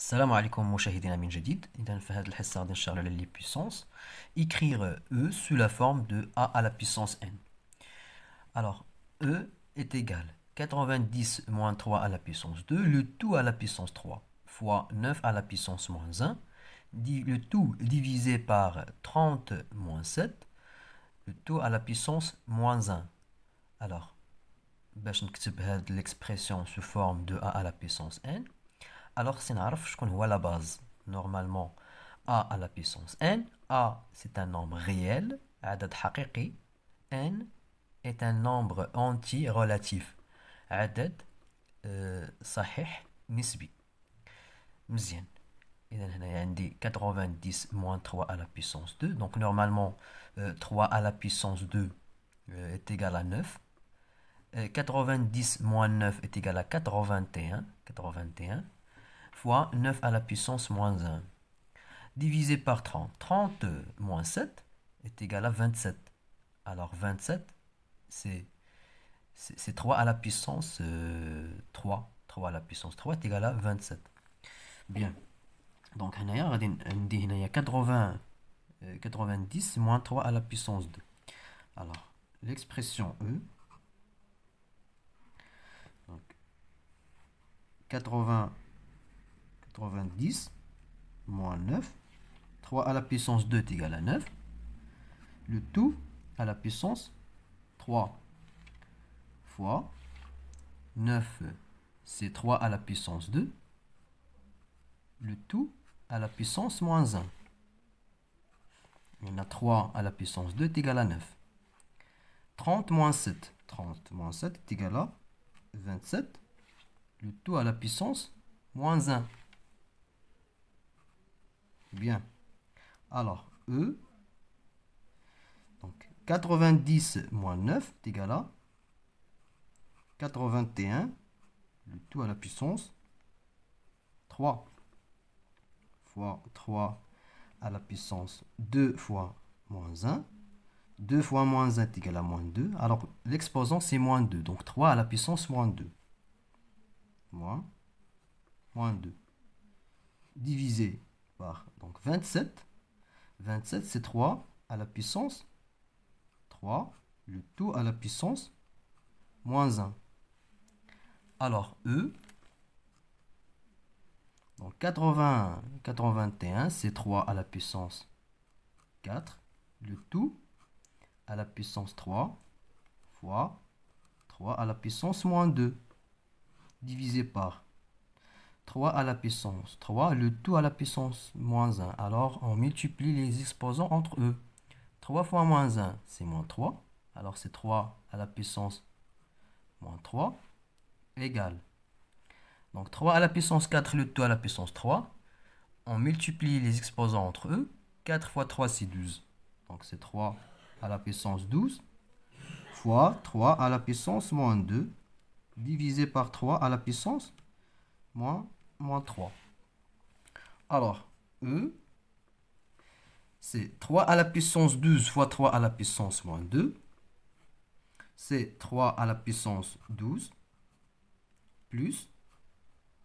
Salam عليكم مشاهدينا من جديد اذا في هذه الحصه غادي écrire e sous la forme de a à la puissance n alors e est égal 90 moins 3 à la puissance 2 le tout à la puissance 3 fois 9 à la puissance moins 1 le tout divisé par 30 moins 7 le tout à la puissance moins 1 alors l'expression sous forme de a à la puissance n alors c'est نعرف شكون la base normalement a à la puissance n a c'est un nombre réel عدد حقيقي n est un nombre entier relatif عدد صحيح نسبي مزيان il a عندي 90 moins 3 à la puissance 2 donc normalement 3 euh, à la puissance 2 euh, est égal à 9 90 euh, moins 9 est égal à 81 81 fois 9 à la puissance moins 1, divisé par 30. 30 moins 7 est égal à 27. Alors 27, c'est 3 à la puissance 3. Euh, 3 à la puissance 3 est égal à 27. Bien. Donc, on 80, 90 moins 3 à la puissance 2. Alors, l'expression E, donc, 80 90 moins 9. 3 à la puissance 2 est égal à 9. Le tout à la puissance 3 fois 9, c'est 3 à la puissance 2. Le tout à la puissance moins 1. On a 3 à la puissance 2 est égal à 9. 30 moins 7. 30 moins 7 est égal à 27. Le tout à la puissance moins 1. Bien. Alors, E. Donc, 90 moins 9 est à 81, le tout à la puissance 3 fois 3 à la puissance 2 fois moins 1. 2 fois moins 1 est à moins 2. Alors, l'exposant, c'est moins 2. Donc, 3 à la puissance moins 2. Moins, moins 2. Divisé donc 27. 27, c'est 3 à la puissance 3, le tout à la puissance moins 1. Alors, E, donc 80, 81, c'est 3 à la puissance 4, le tout à la puissance 3 fois 3 à la puissance moins 2, divisé par 3 à la puissance 3, le tout à la puissance moins 1. Alors, on multiplie les exposants entre eux. 3 fois moins 1, c'est moins 3. Alors, c'est 3 à la puissance moins 3 égale. Donc, 3 à la puissance 4, le tout à la puissance 3. On multiplie les exposants entre eux. 4 fois 3, c'est 12. Donc, c'est 3 à la puissance 12 fois 3 à la puissance moins 2 divisé par 3 à la puissance moins moins 3. Alors, E, c'est 3 à la puissance 12 fois 3 à la puissance moins 2. C'est 3 à la puissance 12 plus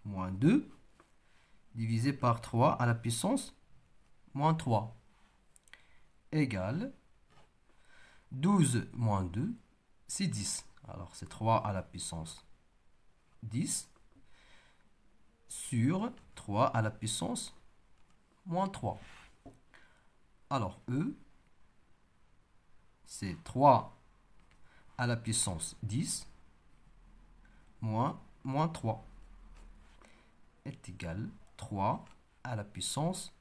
moins 2 divisé par 3 à la puissance moins 3 égale 12 moins 2, c'est 10. Alors c'est 3 à la puissance 10 sur 3 à la puissance moins 3. Alors E, c'est 3 à la puissance 10 moins, moins 3 est égal 3 à la puissance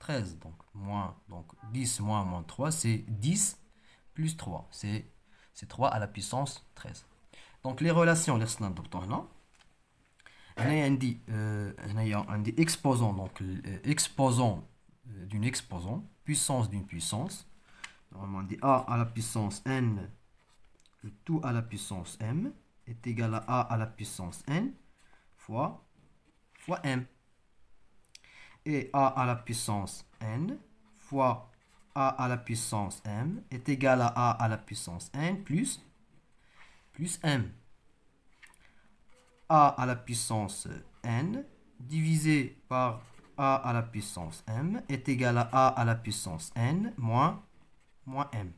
13. Donc, moins, donc 10 moins moins 3, c'est 10 plus 3. C'est 3 à la puissance 13. Donc, les relations, les on a un euh, exposant donc euh, exposant euh, d'une exposant puissance d'une puissance normalement on dit a à la puissance n le tout à la puissance m est égal à a à la puissance n fois fois m et a à la puissance n fois a à la puissance m est égal à a à la puissance n plus plus m a à la puissance n divisé par a à la puissance m est égal à a à la puissance n moins, moins m.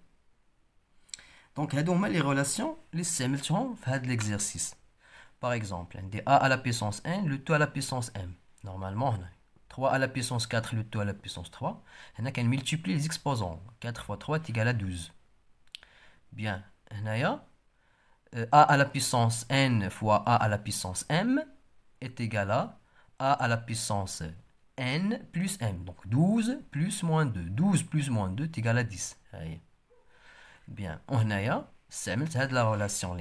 Donc, on a les relations, les simultions, de l'exercice. Par exemple, des a à la puissance n, le tout à la puissance m. Normalement, on a 3 à la puissance 4, le tout à la puissance 3. On a qu'à multiplier les exposants. 4 fois 3 est égal à 12. Bien, on a euh, a à la puissance n fois a à la puissance m est égal à a à la puissance n plus m. Donc 12 plus moins 2. 12 plus moins 2 est égal à 10. Bien, on a c'est la relation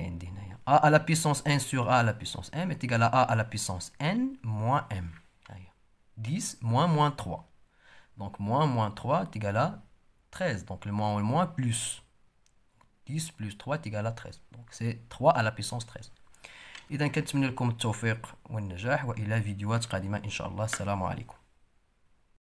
a à la puissance n sur a à la puissance m est égal à a à la puissance n moins m. 10 moins moins 3. Donc moins moins 3 est égal à 13. Donc le moins ou le moins plus 10 بلس 3 تيكالا 13 دونك سي 3 على بيسونس 13 اذا كنتمنى لكم التوفيق والنجاح والى فيديوهات قادمه ان شاء الله السلام عليكم